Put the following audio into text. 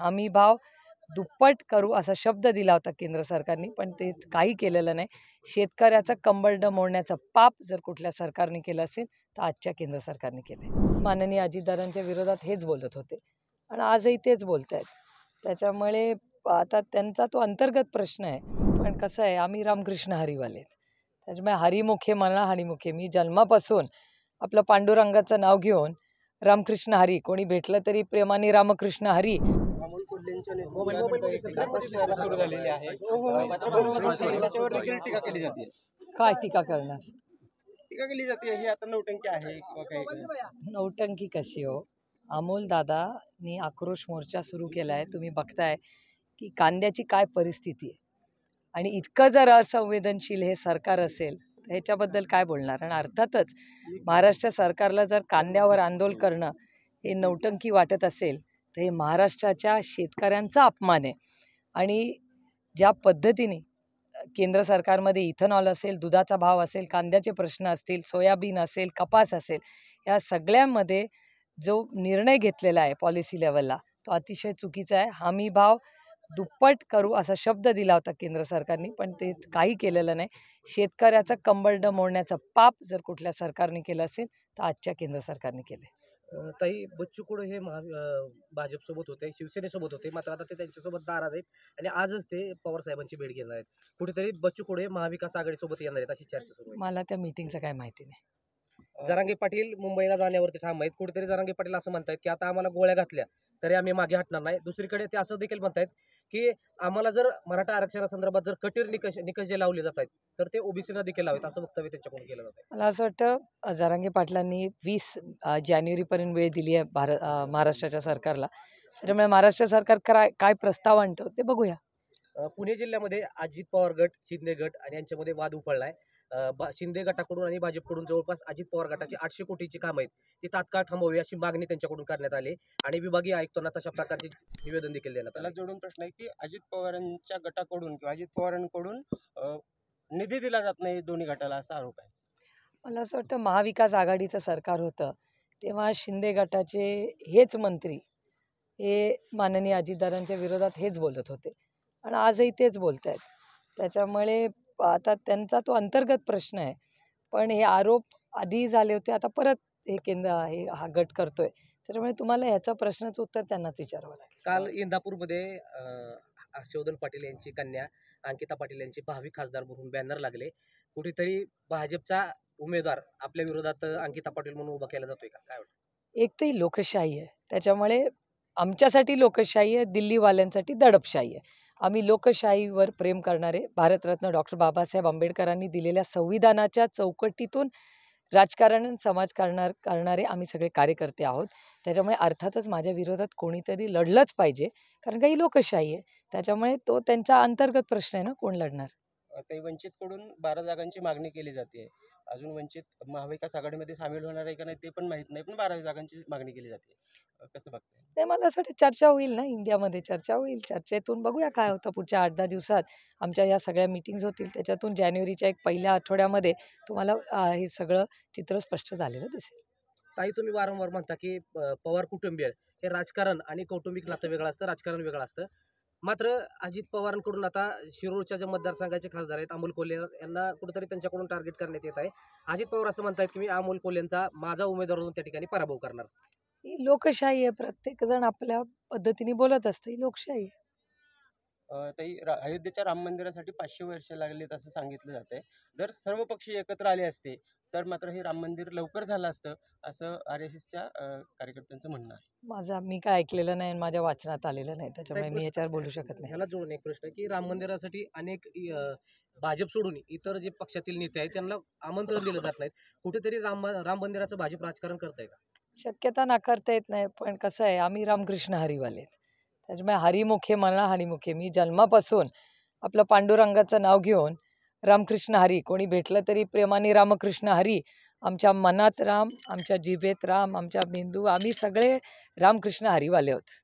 हमी भाव दुप्पट करू असा शब्द दिला होता केंद्र सरकारने पण ते काही केलेलं नाही शेतकऱ्याचं कंबरडं मोडण्याचं पाप जर कुठल्या सरकारने केलं असेल तर आजच्या केंद्र सरकारने केलं आहे माननीय अजितदारांच्या विरोधात हेच बोलत होते आणि आजही तेच बोलत आहेत त्याच्यामुळे आता त्यांचा तो अंतर्गत प्रश्न आहे पण कसं आहे आम्ही रामकृष्ण हरिवाले त्याच्यामुळे हरिमुखे म्हणा हरिमुखे मी जन्मापासून आपलं पांडुरंगाचं नाव घेऊन रामकृष्ण हरी कोणी भेटलं तरी प्रेमाने रामकृष्ण हरी काय टीका करणार टीका केली जाते ही आता नौटंकी आहे कशी हो अमोल दादानी आक्रोश मोर्चा सुरू केला आहे तुम्ही बघताय की कांद्याची काय परिस्थिती आहे आणि इतकं जर असंवेदनशील हे सरकार असेल तर ह्याच्याबद्दल काय बोलणार आणि अर्थातच महाराष्ट्र सरकारला जर कांद्यावर आंदोलन करणं हे नौटंकी वाटत असेल हे महाराष्ट्राच्या शेतकऱ्यांचा अपमान आहे आणि ज्या पद्धतीने केंद्र सरकारमध्ये इथेनॉल असेल दुधाचा भाव असेल कांद्याचे प्रश्न असतील सोयाबीन असेल कपास असेल या सगळ्यामध्ये जो निर्णय घेतलेला आहे पॉलिसी लेवलला तो अतिशय चुकीचा आहे हमी भाव दुप्पट करू असा शब्द दिला होता केंद्र सरकारने पण ते काही केलेलं नाही शेतकऱ्याचं कंबल्ड मोडण्याचं पाप जर कुठल्या सरकारने केलं असेल तर आजच्या केंद्र सरकारने केलं आहे ताई बच्चू कडू हे महा भाजपसोबत होते शिवसेनेसोबत होते मात्र आता ते त्यांच्यासोबत नाराज आहेत आणि आजच ते पवार साहेबांची भेट घेणार आहेत कुठेतरी बच्चू कडू हे महाविकास आघाडीसोबत येणार आहेत अशी चर्चा सुरू मला त्या मीटिंगचं काय माहिती नाही जरांगे पाटील मुंबईला जाण्यावरती ठाम आहेत कुठेतरी जरांगे पाटील असं म्हणतायत की आता आम्हाला गोळ्या घातल्या तरी आम्ही मागे हटणार नाही दुसरीकडे ते असं देखील म्हणतायत की आम्हाला जर मराठा आरक्षणासंदर्भात जर कटीर निकष निकष जे लावले जात आहेत तर ते ओबीसीना देखील लावेत असं वक्तव्य त्यांच्याकडून केलं जातं मला असं वाटतं जारांगे पाटलांनी वीस जानेवारीपर्यंत वेळ दिली आहे भारत महाराष्ट्राच्या सरकारला त्याच्यामुळे महाराष्ट्र सरकार काय काय प्रस्ताव आणतो ते बघूया पुणे जिल्ह्यामध्ये अजित पवार गट शिंदे गट आणि यांच्यामध्ये वाद उफाळलाय आहे बा शिंदे गटाकडून आणि भाजपकडून जवळपास अजित पवार गटाचे आठशे कोटीची कामं आहेत ती तात्काळ थांबवावी अशी मागणी त्यांच्याकडून करण्यात आली आणि विभागीय आयुक्तांना तशा प्रकारचे निवेदन देखील देण्यात त्याला जोडून प्रश्न आहे की अजित पवारांच्या गटाकडून किंवा अजित पवारांकडून निधी दिला जात नाही दोन्ही गटाला असा आरोप आहे मला असं वाटतं महाविकास आघाडीचं सरकार होतं तेव्हा शिंदे गटाचे हेच मंत्री हे माननीय अजितदादांच्या विरोधात हेच बोलत होते आणि आजही तेच बोलत आहेत त्याच्यामुळे आता त्यांचा तो अंतर्गत प्रश्न आहे पण हे आरोप आधी झाले होते आता परत हे केंद्र हे हा गट करतोय त्याच्यामुळे तुम्हाला ह्याचा प्रश्नाचं उत्तर त्यांनाच विचारावं लागेल काल इंदापूरमध्ये हर्षवर्धन पाटील यांची कन्या अंकिता पाटील यांची भावी खासदार म्हणून बॅनर लागले कुठेतरी भाजपचा उमेदवार आपल्या विरोधात अंकिता पाटील म्हणून उभा केला जातोय का काय वाटतं एक तर लोकशाही आहे त्याच्यामुळे आमच्यासाठी लोकशाही आहे दिल्लीवाल्यांसाठी दडपशाही आहे आम्ही लोकशाहीवर प्रेम करणारे भारतरत्न डॉक्टर बाबासाहेब आंबेडकरांनी दिलेल्या संविधानाच्या चौकटीतून राजकारण करणार करणारे आम्ही सगळे कार्यकर्ते आहोत त्याच्यामुळे अर्थातच माझ्या विरोधात कोणीतरी लढलंच पाहिजे कारण काही लोकशाही आहे त्याच्यामुळे तो त्यांचा अंतर्गत प्रश्न आहे ना कोण लढणार वंचितकडून बारा जागांची मागणी केली जाते अजून वंचित महाविकास आघाडीमध्ये सामील होणार आहे का नाही ते पण माहित नाही पण बारावी जागांची मागणी केली जाते कसं बघते ते मला असं वाटतं चर्चा होईल ना इंडियामध्ये चर्चा होईल चर्चेतून बघूया काय होतं पुढच्या आठ दहा दिवसात आमच्या या सगळ्या मीटिंग्ज होतील त्याच्यातून जानेवारीच्या एक पहिल्या आठवड्यामध्ये तुम्हाला हे सगळं चित्र स्पष्ट झालेलं दिसेल ताई तुम्ही वारंवार म्हणता की पवार कुटुंबीय हे राजकारण आणि कौटुंबिक नातं वेगळं असतं राजकारण वेगळं असतं मात्र अजित पवारांकडून आता शिरूरच्या ज्या मतदारसंघाचे खासदार आहेत अमोल कोल्हे यांना कुठेतरी त्यांच्याकडून टार्गेट करण्यात येत आहे अजित पवार असं म्हणतात की मी अमोल कोल्हेंचा माझा उमेदवार म्हणून त्या ठिकाणी पराभव करणार लोकशाही आहे प्रत्येक जण आपल्या पद्धतीने बोलत असते लोकशाही तरी अयोध्येच्या राम मंदिरासाठी पाचशे वर्ष लागलेत असं सांगितलं जात आहे जर सर्व पक्ष एकत्र आले असते तर मात्र हे राम मंदिर लवकर झालं असतं असं आर एस एसच्या कार्यकर्त्यांचं म्हणणं आहे माझा मी काय ऐकलेलं नाही माझ्या वाचनात आलेलं नाही त्याच्यामुळे मी याच्यावर बोलू शकत नाही मला जोडून एक प्रश्न की राम मंदिरासाठी अनेक भाजप सोडून इतर जे पक्षातील नेते आहेत त्यांना आमंत्रण दिलं जात नाहीत कुठेतरी राम राम मंदिराचं भाजप राजकारण करताय का शक्यता नाकारता येत नाही पण कसं आहे आम्ही रामकृष्ण हरिवाले आहेत. त्याच्यामुळे हरिमुखे म्हणा हरिमुखे मी जन्मापासून आपलं पांडुरंगाचं नाव घेऊन रामकृष्ण हरी कोणी भेटलं तरी प्रेमाने रामकृष्ण हरी आमच्या मनात राम आमच्या जिभेत राम आमच्या मेंदू आम्ही सगळे रामकृष्ण हरीवाले होत